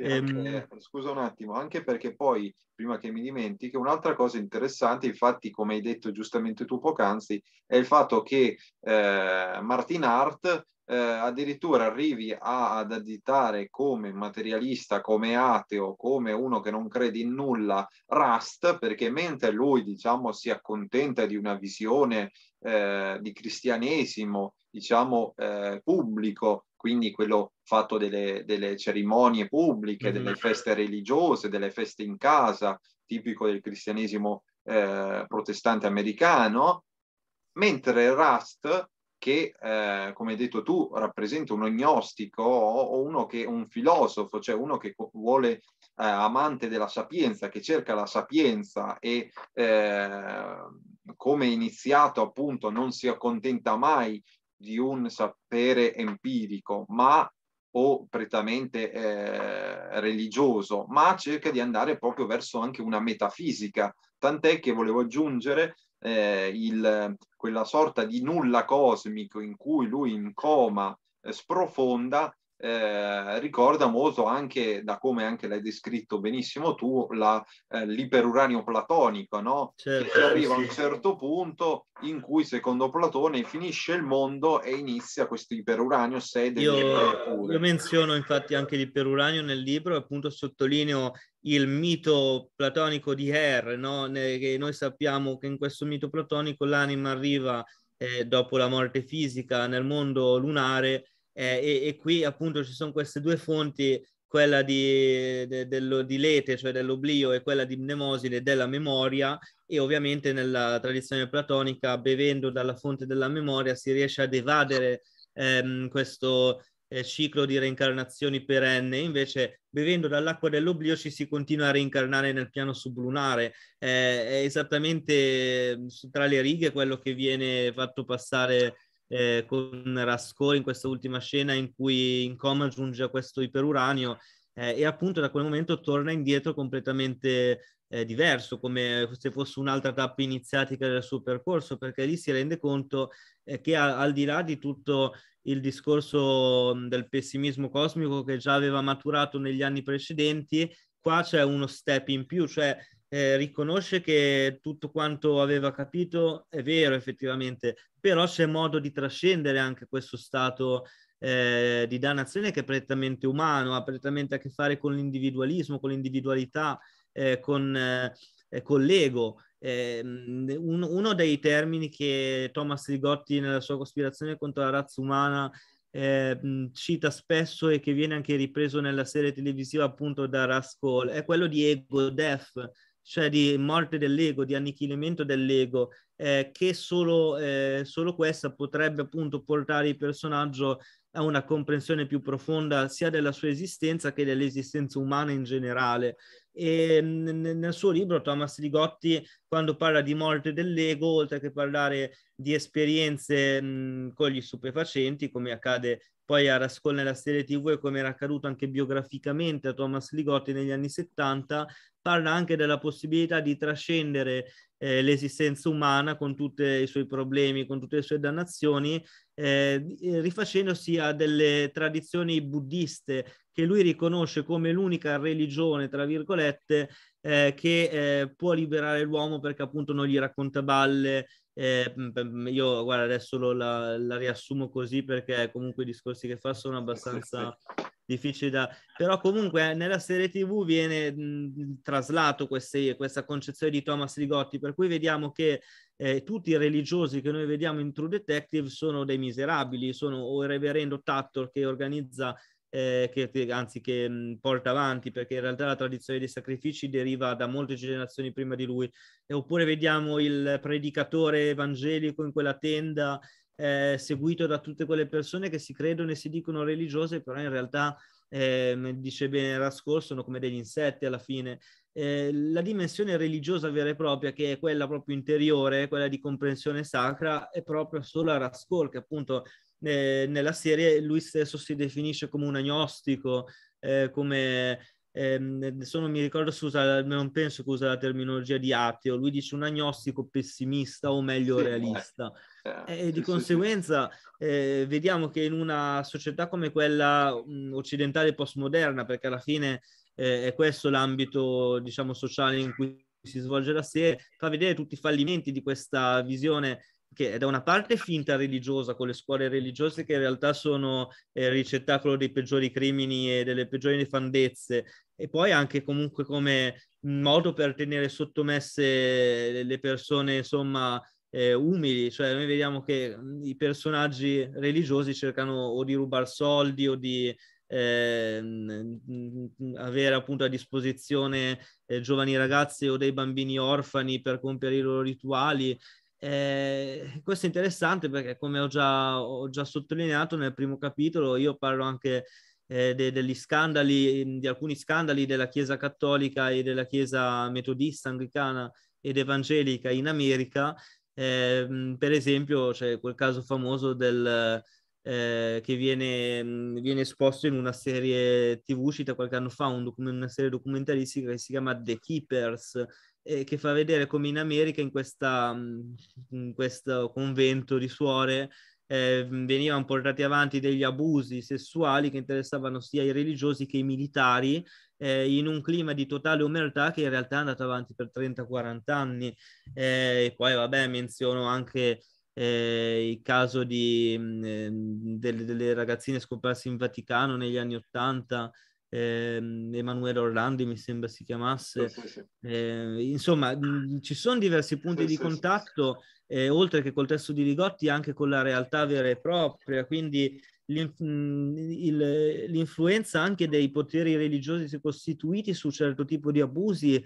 Ehm, anche, ehm... Scusa un attimo, anche perché poi, prima che mi dimentichi, un'altra cosa interessante, infatti, come hai detto giustamente tu poc'anzi, è il fatto che eh, Martin Hart eh, addirittura arrivi a, ad additare come materialista, come ateo, come uno che non crede in nulla, Rust, perché mentre lui diciamo, si accontenta di una visione eh, di cristianesimo diciamo, eh, pubblico, quindi quello fatto delle, delle cerimonie pubbliche, delle mm-hmm. feste religiose, delle feste in casa, tipico del cristianesimo eh, protestante americano, mentre Rust, che eh, come hai detto tu rappresenta un agnostico o, o, uno che è un filosofo, cioè uno che vuole eh, amante della sapienza, che cerca la sapienza e eh, come iniziato appunto non si accontenta mai di un sapere empirico, ma o prettamente eh, religioso, ma cerca di andare proprio verso anche una metafisica, tant'è che volevo aggiungere eh, il, quella sorta di nulla cosmico in cui lui in coma eh, sprofonda eh, ricorda molto anche, da come anche l'hai descritto benissimo tu, la, eh, l'iperuranio platonico, no? Certo, che arriva sì. a un certo punto in cui, secondo Platone, finisce il mondo e inizia questo iperuranio sede io, io menziono infatti anche l'iperuranio nel libro appunto sottolineo il mito platonico di Her, no? che noi sappiamo che in questo mito platonico l'anima arriva eh, dopo la morte fisica nel mondo lunare eh, e, e, qui appunto ci sono queste due fonti, quella di, de, dello, di Lete, cioè dell'oblio, e quella di Mnemoside, della memoria, e ovviamente nella tradizione platonica, bevendo dalla fonte della memoria, si riesce ad evadere ehm, questo eh, ciclo di reincarnazioni perenne, invece bevendo dall'acqua dell'oblio ci si continua a reincarnare nel piano sublunare. Eh, è esattamente mm, tra le righe quello che viene fatto passare eh, con Rascore in questa ultima scena in cui in coma giunge a questo iperuranio eh, e appunto da quel momento torna indietro completamente eh, diverso, come se fosse un'altra tappa iniziatica del suo percorso, perché lì si rende conto eh, che a, al di là di tutto il discorso mm, del pessimismo cosmico che già aveva maturato negli anni precedenti, qua c'è uno step in più, cioè eh, riconosce che tutto quanto aveva capito è vero effettivamente, però c'è modo di trascendere anche questo stato eh, di dannazione che è prettamente umano, ha prettamente a che fare con l'individualismo, con l'individualità, eh, con, eh, con l'ego. Ehm, un, uno dei termini che Thomas Rigotti nella sua cospirazione contro la razza umana ehm, cita spesso e che viene anche ripreso nella serie televisiva appunto da Raskol è quello di ego death, cioè di morte dell'ego, di annichilimento dell'ego, eh, che solo, eh, solo questa potrebbe appunto portare il personaggio a una comprensione più profonda sia della sua esistenza che dell'esistenza umana in generale e nel suo libro Thomas Ligotti quando parla di morte dell'ego oltre che parlare di esperienze con gli stupefacenti come accade poi a Rascol nella serie tv e come era accaduto anche biograficamente a Thomas Ligotti negli anni 70 parla anche della possibilità di trascendere eh, l'esistenza umana con tutti i suoi problemi, con tutte le sue dannazioni, eh, rifacendosi a delle tradizioni buddiste che lui riconosce come l'unica religione, tra virgolette, eh, che eh, può liberare l'uomo perché appunto non gli racconta balle. Eh, io guarda adesso lo, la, la riassumo così perché comunque i discorsi che fa sono abbastanza [laughs] difficili da... però comunque eh, nella serie tv viene mh, traslato queste, questa concezione di Thomas Rigotti, per cui vediamo che eh, tutti i religiosi che noi vediamo in True Detective sono dei miserabili sono o il reverendo Tattor che organizza eh, che, anzi che mh, porta avanti perché in realtà la tradizione dei sacrifici deriva da molte generazioni prima di lui e oppure vediamo il predicatore evangelico in quella tenda eh, seguito da tutte quelle persone che si credono e si dicono religiose, però in realtà, eh, dice bene Rascol, sono come degli insetti alla fine. Eh, la dimensione religiosa vera e propria, che è quella proprio interiore, quella di comprensione sacra, è proprio solo a Rascol, che appunto eh, nella serie lui stesso si definisce come un agnostico, eh, come ehm, se non mi ricordo se usa, non penso che usa la terminologia di ateo, lui dice un agnostico pessimista o meglio realista. Eh, e di conseguenza eh, vediamo che in una società come quella mh, occidentale postmoderna, perché alla fine eh, è questo l'ambito diciamo, sociale in cui si svolge la serie, fa vedere tutti i fallimenti di questa visione che è da una parte finta religiosa con le scuole religiose che in realtà sono eh, il ricettacolo dei peggiori crimini e delle peggiori nefandezze e poi anche comunque come modo per tenere sottomesse le persone insomma eh, umili, cioè noi vediamo che i personaggi religiosi cercano o di rubare soldi o di eh, avere appunto a disposizione eh, giovani ragazzi o dei bambini orfani per compiere i loro rituali eh, questo è interessante perché, come ho già, ho già, sottolineato nel primo capitolo, io parlo anche eh, de, degli scandali, mm, di alcuni scandali della Chiesa cattolica e della Chiesa metodista, anglicana ed evangelica in America. Eh, mm, per esempio, c'è quel caso famoso del, eh, che viene, mm, viene, esposto in una serie TV uscita qualche anno fa, un docu- una serie documentaristica che si chiama The Keepers, eh, che fa vedere come in America in, questa, mm, in questo convento di suore eh, venivano portati avanti degli abusi sessuali che interessavano sia i religiosi che i militari eh, in un clima di totale omertà che in realtà è andato avanti per 30-40 anni. Eh, e poi, vabbè, menziono anche eh, il caso di, mh, mm, eh, delle, delle, ragazzine scomparse in Vaticano negli anni Ottanta, ehm, Emanuele Orlandi mi sembra si chiamasse. Sì, sì, eh, insomma, ci sono diversi punti di contatto, eh, oltre che col testo di Ligotti, anche con la realtà vera e propria, quindi l'inf- il, l'influenza anche dei poteri religiosi costituiti su certo tipo di abusi.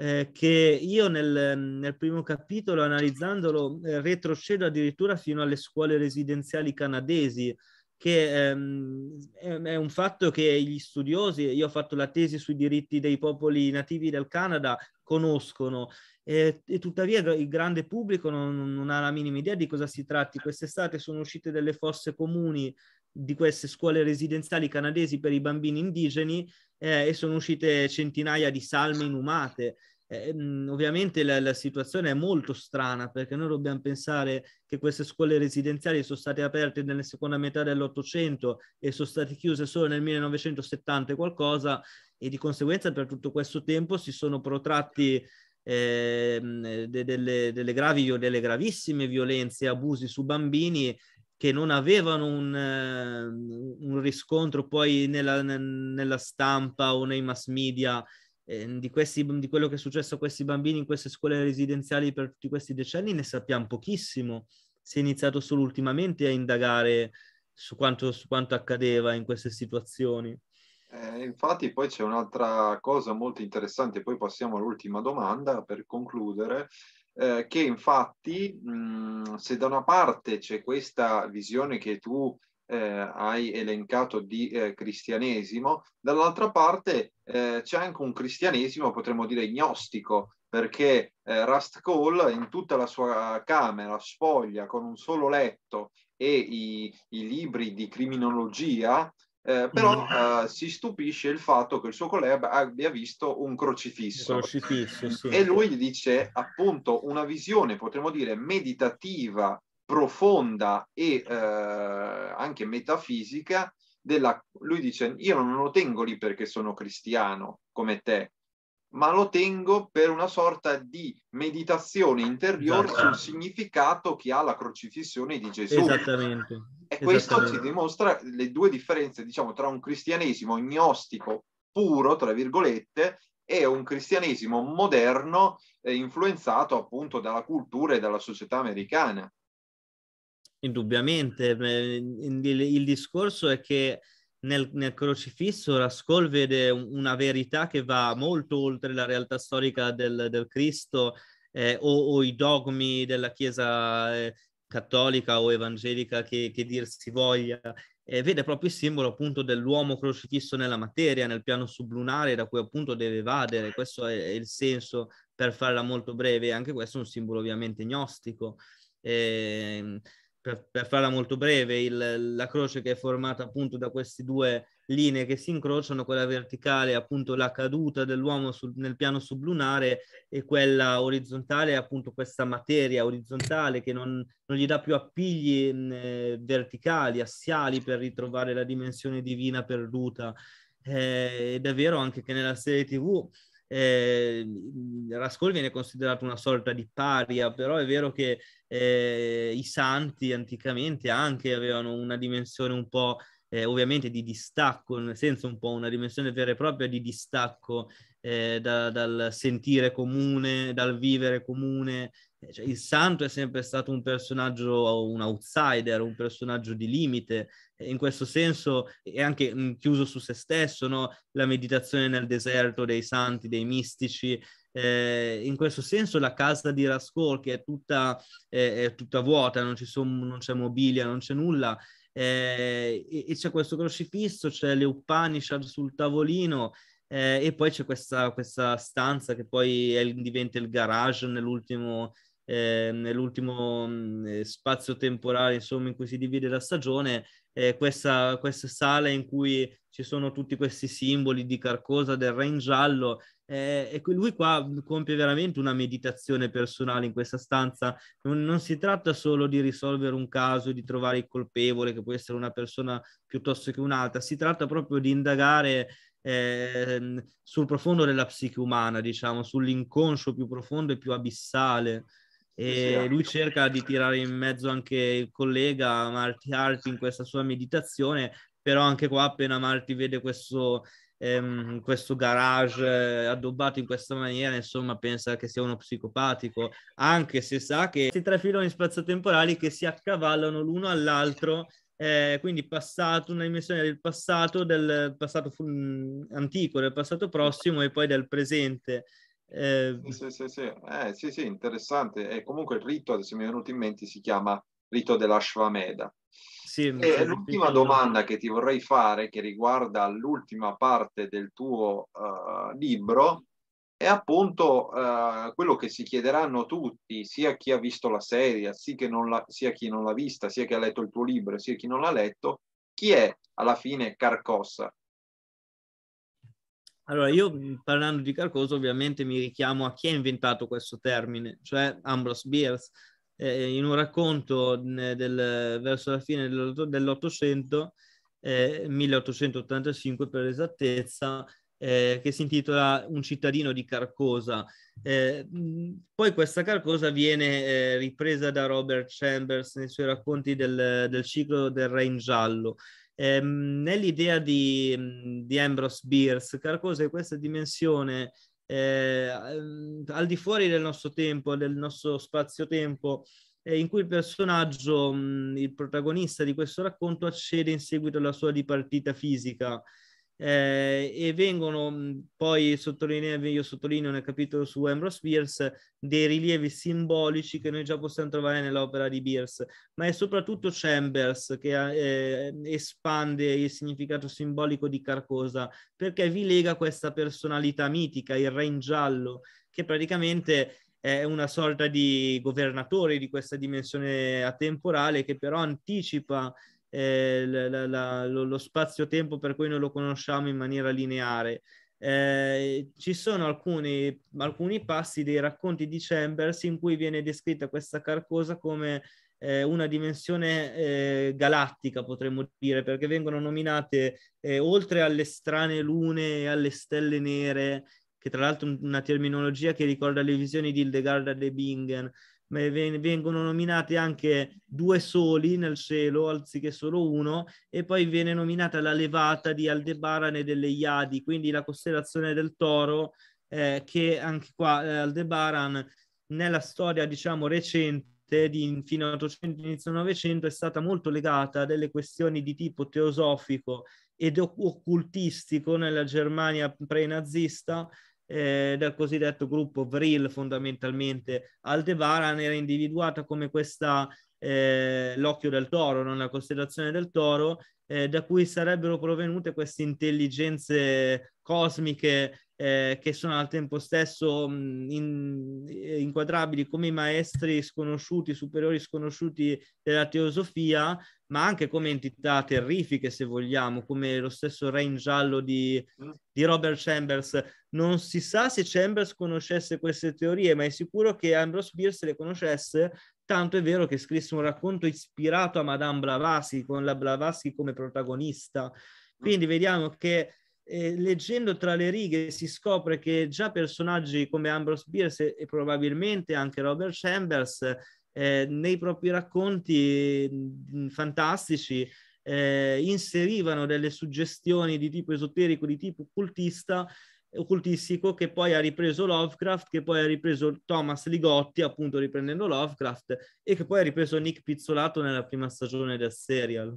Eh, che io nel, nel, primo capitolo, analizzandolo, eh, retrocedo addirittura fino alle scuole residenziali canadesi, che ehm, è un fatto che gli studiosi, io ho fatto la tesi sui diritti dei popoli nativi del Canada, conoscono e, e tuttavia il grande pubblico non, non, ha la minima idea di cosa si tratti. Certo. Quest'estate sono uscite delle fosse comuni di queste scuole residenziali canadesi per i bambini indigeni eh, e sono uscite centinaia di salme inumate. Eh, mm, ovviamente la, la, situazione è molto strana perché noi dobbiamo pensare che queste scuole residenziali sono state aperte nella seconda metà dell'Ottocento e sono state chiuse solo nel 1970 e qualcosa e di conseguenza per tutto questo tempo si sono protratti eh, de, delle, delle, gravi delle gravissime violenze e abusi su bambini che non avevano un, ehm, un riscontro poi nella, nella stampa o nei mass media Ehm, di, questi, di quello che è successo a questi bambini in queste scuole residenziali per tutti questi decenni ne sappiamo pochissimo. Si è iniziato solo ultimamente a indagare su quanto, su quanto accadeva in queste situazioni. Eh, infatti poi c'è un'altra cosa molto interessante, poi passiamo all'ultima domanda per concludere, eh, che infatti mh, se da una parte c'è questa visione che tu eh, hai elencato di eh, cristianesimo, dall'altra parte eh, c'è anche un cristianesimo, potremmo dire, gnostico, perché Rust Cole in tutta la sua camera spoglia con un solo letto e i, i libri di criminologia, eh, però mm. eh, si stupisce il fatto che il suo collega abbia visto un crocifisso. crocifisso sì. E lui gli dice appunto una visione, potremmo dire, meditativa profonda e eh, anche metafisica della, lui dice io non lo tengo lì perché sono cristiano come te, ma lo tengo per una sorta di meditazione interiore esatto. sul significato che ha la crocifissione di Gesù. Esattamente. E questo ci dimostra le due differenze, diciamo, tra un cristianesimo gnostico puro, tra virgolette, e un cristianesimo moderno eh, influenzato appunto dalla cultura e dalla società americana. Indubbiamente, ehm, il, discorso è che nel, nel, crocifisso Rascol vede una verità che va molto oltre la realtà storica del, del Cristo eh, o, o, i dogmi della Chiesa eh, cattolica o evangelica che, che dir si voglia. E vede proprio il simbolo appunto dell'uomo crocifisso nella materia, nel piano sublunare da cui appunto deve evadere. Questo è, il senso, per farla molto breve, anche questo è un simbolo ovviamente gnostico. Eh, per, per farla molto breve, il, la croce che è formata appunto da queste due linee che si incrociano, quella verticale appunto la caduta dell'uomo sul, nel piano sublunare e quella orizzontale appunto questa materia orizzontale che non, non gli dà più appigli mh, mm, eh, verticali, assiali per ritrovare la dimensione divina perduta. Eh, è vero anche che nella serie tv eh, Rascol viene considerato una sorta di paria, però è vero che eh, i santi anticamente anche avevano una dimensione un po' eh, ovviamente di distacco, nel senso un po' una dimensione vera e propria di distacco eh, da, dal sentire comune, dal vivere comune. Eh, cioè, il santo è sempre stato un personaggio, un outsider, un personaggio di limite, in questo senso è anche mm, chiuso su se stesso, no? la meditazione nel deserto dei santi, dei mistici, eh, in questo senso la casa di Raskol, che è tutta, eh, è tutta vuota, non, sono, non, c'è mobilia, non c'è nulla, eh, e, e, c'è questo crocifisso, c'è le Upanishad sul tavolino eh, e poi c'è questa, questa, stanza che poi è, diventa il garage nell'ultimo, eh, nell'ultimo mm, eh, spazio temporale insomma, in cui si divide la stagione, eh, questa, questa, sala in cui ci sono tutti questi simboli di Carcosa, del Re in giallo, eh, e lui qua compie veramente una meditazione personale in questa stanza. Non, non si tratta solo di risolvere un caso, di trovare il colpevole, che può essere una persona piuttosto che un'altra, si tratta proprio di indagare eh, sul profondo della psiche umana, diciamo, sull'inconscio più profondo e più abissale. E lui cerca di tirare in mezzo anche il collega Marty Hart in questa sua meditazione, però anche qua appena Marty vede questo, ehm, questo garage eh, addobbato in questa maniera, insomma, pensa che sia uno psicopatico, anche se sa che si trafilano in spazio spaziotemporali che si accavallano l'uno all'altro eh, quindi passato, una dimensione del passato, del passato antico, del passato prossimo e poi del presente. Eh... Sì, sì, sì. Eh, sì, sì, interessante. E comunque il rito, adesso mi è venuto in mente, si chiama rito dell'Ashvameda. Sì, e l'ultima domanda che ti vorrei fare, che riguarda l'ultima parte del tuo uh, libro, è appunto eh, quello che si chiederanno tutti, sia chi ha visto la serie, sia, la, sia, chi non l'ha vista, sia chi ha letto il tuo libro, sia chi non l'ha letto, chi è alla fine Carcossa? Allora, io mm, parlando di Carcosa ovviamente mi richiamo a chi ha inventato questo termine, cioè Ambrose Bierce. Eh, in un racconto mm, del, verso la fine dell'Ottocento, eh, 1885 per esattezza, eh, che si intitola Un cittadino di Carcosa. Eh, poi questa Carcosa viene eh, ripresa da Robert Chambers nei suoi racconti del, del ciclo del Re in Giallo. Ehm, nell'idea di, di Ambrose Bierce, Carcosa è questa dimensione eh, al di fuori del nostro tempo, del nostro spazio-tempo, eh, in cui il personaggio, il protagonista di questo racconto, accede in seguito alla sua dipartita fisica eh, e vengono poi sottolineati, io sottolineo nel capitolo su Ambrose Bierce, dei rilievi simbolici che noi già possiamo trovare nell'opera di Bierce, ma è soprattutto Chambers che eh, espande il significato simbolico di Carcosa, perché vi lega questa personalità mitica, il re in giallo, che praticamente è una sorta di governatore di questa dimensione atemporale che però anticipa eh, la, la, lo, lo, spazio-tempo per cui noi lo conosciamo in maniera lineare. Eh, ci sono alcuni, alcuni, passi dei racconti di Chambers in cui viene descritta questa carcosa come eh, una dimensione eh, galattica, potremmo dire, perché vengono nominate eh, oltre alle strane lune e alle stelle nere, che tra l'altro è una terminologia che ricorda le visioni di Hildegard de Bingen, vengono nominati anche due soli nel cielo anziché solo uno e poi viene nominata la levata di Aldebaran e delle Iadi, quindi la costellazione del toro eh, che anche qua eh, Aldebaran nella storia diciamo recente di fine 800 inizio 900 è stata molto legata a delle questioni di tipo teosofico ed occultistico nella Germania pre-nazista eh, dal cosiddetto gruppo Vril fondamentalmente. Aldebaran era individuata come questa eh, l'occhio del toro, non la costellazione del toro, eh, da cui sarebbero provenute queste intelligenze cosmiche eh, che sono al tempo stesso mh, in, eh, inquadrabili come i maestri sconosciuti, superiori sconosciuti della teosofia, ma anche come entità terrifiche, se vogliamo, come lo stesso Re in giallo di, mm. di Robert Chambers. Non si sa se Chambers conoscesse queste teorie, ma è sicuro che Ambrose Bierce le conoscesse Tanto è vero che scrisse un racconto ispirato a Madame Blavatsky, con la Blavatsky come protagonista. Mm. Quindi vediamo che eh, leggendo tra le righe si scopre che già personaggi come Ambrose Bierce e, probabilmente anche Robert Chambers eh, nei propri racconti mm, fantastici eh, inserivano delle suggestioni di tipo esoterico, di tipo occultista, occultistico che poi ha ripreso Lovecraft, che poi ha ripreso Thomas Ligotti, appunto riprendendo Lovecraft, e che poi ha ripreso Nick Pizzolato nella prima stagione del serial.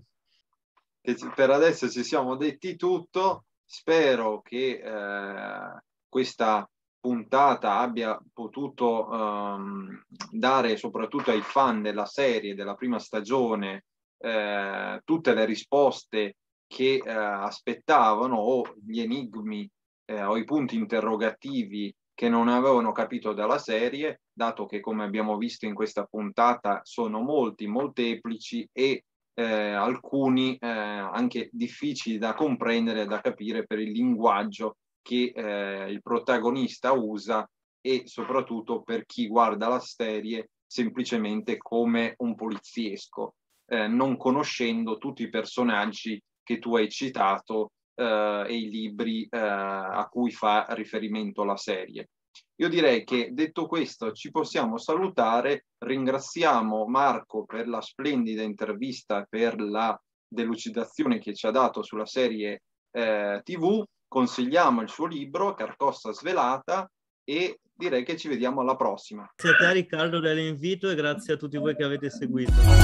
Per adesso ci siamo detti tutto, Spero che eh, questa puntata abbia potuto ehm, dare soprattutto ai fan della serie, della prima stagione, eh, tutte le risposte che eh, aspettavano o gli enigmi eh, o i punti interrogativi che non avevano capito dalla serie, dato che come abbiamo visto in questa puntata sono molti, molteplici e eh, alcuni eh, anche difficili da comprendere e da capire per il linguaggio che eh, il protagonista usa e soprattutto per chi guarda la serie semplicemente come un poliziesco, eh, non conoscendo tutti i personaggi che tu hai citato eh, e i libri eh, a cui fa riferimento la serie. Io direi che detto questo ci possiamo salutare, ringraziamo Marco per la splendida intervista, per la delucidazione che ci ha dato sulla serie eh, TV, consigliamo il suo libro Carcossa svelata e direi che ci vediamo alla prossima. Grazie a te Riccardo dell'invito e grazie a tutti voi che avete seguito.